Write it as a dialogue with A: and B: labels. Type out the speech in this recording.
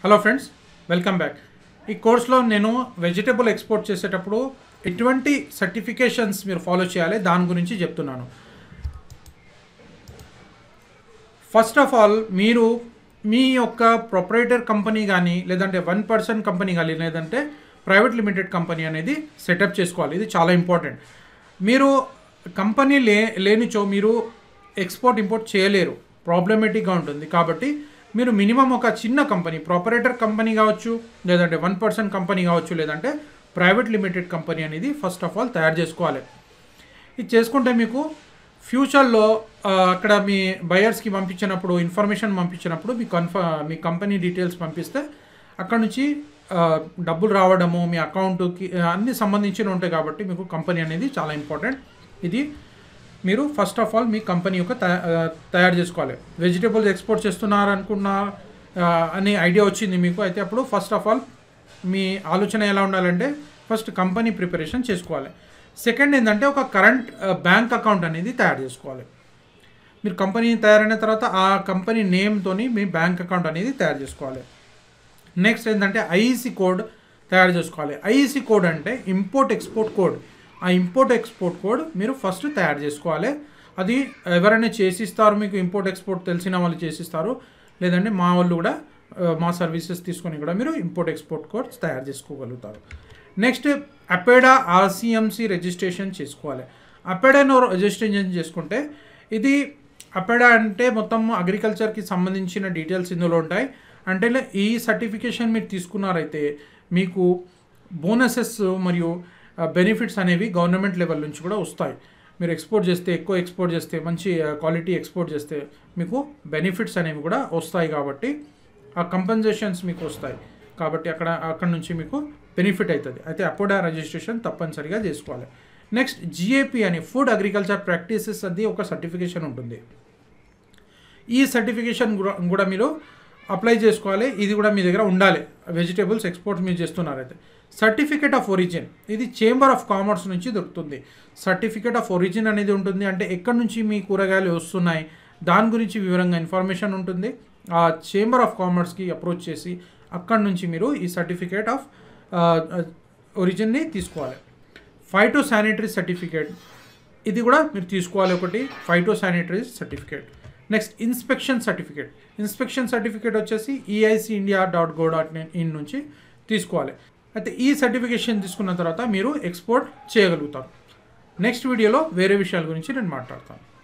A: hello friends welcome back ఈ కోర్స్లో నేను వెజిటేబుల్ ఎక్స్పోర్ట్ చేసేటప్పుడు ఎటువంటి సర్టిఫికేషన్స్ మీరు ఫాలో చేయాలి దాని గురించి చెప్తున్నాను ఫస్ట్ ఆఫ్ ఆల్ మీరు మీ యొక్క ప్రొపరేటర్ కంపెనీ కానీ లేదంటే వన్ పర్సన్ కంపెనీ కానీ లేదంటే ప్రైవేట్ లిమిటెడ్ కంపెనీ అనేది సెటప్ చేసుకోవాలి ఇది చాలా ఇంపార్టెంట్ మీరు కంపెనీ లే లేనిచో మీరు ఎక్స్పోర్ట్ ఇంపోర్ట్ చేయలేరు ప్రాబ్లమేటిక్గా ఉంటుంది కాబట్టి మీరు మినిమం ఒక చిన్న కంపెనీ ప్రాపరేటర్ కంపెనీ కావచ్చు లేదంటే వన్ పర్సన్ కంపెనీ కావచ్చు లేదంటే ప్రైవేట్ లిమిటెడ్ కంపెనీ అనేది ఫస్ట్ ఆఫ్ ఆల్ తయారు చేసుకోవాలి ఇది చేసుకుంటే మీకు ఫ్యూచర్లో అక్కడ మీ బయర్స్కి పంపించినప్పుడు ఇన్ఫర్మేషన్ పంపించినప్పుడు మీ కన్ఫ మీ కంపెనీ డీటెయిల్స్ పంపిస్తే అక్కడ నుంచి డబ్బులు రావడము మీ అకౌంట్కి అన్ని సంబంధించిన ఉంటాయి కాబట్టి మీకు కంపెనీ అనేది చాలా ఇంపార్టెంట్ ఇది మీరు ఫస్ట్ ఆఫ్ ఆల్ మీ కంపెనీ యొక్క తయారు చేసుకోవాలి వెజిటేబుల్స్ ఎక్స్పోర్ట్ చేస్తున్నారు అనుకున్న అనే ఐడియా వచ్చింది మీకు అయితే అప్పుడు ఫస్ట్ ఆఫ్ ఆల్ మీ ఆలోచన ఎలా ఉండాలంటే ఫస్ట్ కంపెనీ ప్రిపరేషన్ చేసుకోవాలి సెకండ్ ఏంటంటే ఒక కరెంట్ బ్యాంక్ అకౌంట్ అనేది తయారు చేసుకోవాలి మీరు కంపెనీ తయారైన తర్వాత ఆ కంపెనీ నేమ్తో మీ బ్యాంక్ అకౌంట్ అనేది తయారు చేసుకోవాలి నెక్స్ట్ ఏంటంటే ఐఈసి కోడ్ తయారు చేసుకోవాలి ఐఈసి కోడ్ అంటే ఇంపోర్ట్ ఎక్స్పోర్ట్ కోడ్ ఆ ఇంపోర్ట్ ఎక్స్పోర్ట్ కోడ్ మీరు ఫస్ట్ తయారు చేసుకోవాలి అది ఎవరైనా చేసిస్తారు మీకు ఇంపోర్ట్ ఎక్స్పోర్ట్ తెలిసిన వాళ్ళు చేసిస్తారు లేదంటే మా వాళ్ళు కూడా మా సర్వీసెస్ తీసుకొని కూడా మీరు ఇంపోర్ట్ ఎక్స్పోర్ట్ కోడ్స్ తయారు చేసుకోగలుగుతారు నెక్స్ట్ అపెడా ఆర్సీఎంసీ రిజిస్ట్రేషన్ చేసుకోవాలి అపెడాను రిజిస్ట్రేషన్ చేసుకుంటే ఇది అపెడా అంటే మొత్తం అగ్రికల్చర్కి సంబంధించిన డీటెయిల్స్ ఇందులో ఉంటాయి అంటే ఈ సర్టిఫికేషన్ మీరు తీసుకున్నారైతే మీకు బోనసెస్ మరియు బెనిఫిట్స్ అనేవి గవర్నమెంట్ లెవెల్ నుంచి కూడా వస్తాయి మీరు ఎక్స్పోర్ట్ చేస్తే ఎక్కువ ఎక్స్పోర్ట్ చేస్తే మంచి క్వాలిటీ ఎక్స్పోర్ట్ చేస్తే మీకు బెనిఫిట్స్ అనేవి కూడా వస్తాయి కాబట్టి ఆ కంపెన్సేషన్స్ మీకు వస్తాయి కాబట్టి అక్కడ అక్కడ నుంచి మీకు బెనిఫిట్ అవుతుంది అయితే అపోడా రిజిస్ట్రేషన్ తప్పనిసరిగా చేసుకోవాలి నెక్స్ట్ జిఏపి అని ఫుడ్ అగ్రికల్చర్ ప్రాక్టీసెస్ అది ఒక సర్టిఫికేషన్ ఉంటుంది ఈ సర్టిఫికేషన్ కూడా మీరు అప్లై చేసుకోవాలి ఇది కూడా మీ దగ్గర ఉండాలి వెజిటేబుల్స్ ఎక్స్పోర్ట్స్ మీరు చేస్తున్నారైతే సర్టిఫికేట్ ఆఫ్ ఒరిజిన్ ఇది చేంబర్ ఆఫ్ కామర్స్ నుంచి దొరుకుతుంది సర్టిఫికేట్ ఆఫ్ ఒరిజిన్ అనేది ఉంటుంది అంటే ఎక్కడి నుంచి మీ కూరగాయలు వస్తున్నాయి దాని గురించి వివరంగా ఇన్ఫర్మేషన్ ఉంటుంది ఆ చేంబర్ ఆఫ్ కామర్స్కి అప్రోచ్ చేసి అక్కడి నుంచి మీరు ఈ సర్టిఫికేట్ ఆఫ్ ఒరిజిన్ని తీసుకోవాలి ఫైటో శానిటరీ సర్టిఫికేట్ ఇది కూడా మీరు తీసుకోవాలి ఒకటి phyto sanitary certificate next inspection certificate inspection certificate వచ్చేసి EIC India dot gov dot in నుంచి తీసుకోవాలి అయితే ఈ సర్టిఫికేషన్ తీసుకున్న తర్వాత మీరు ఎక్స్పోర్ట్ చేయగలుగుతారు నెక్స్ట్ వీడియోలో వేరే విషయాల గురించి నేను మాట్లాడతాను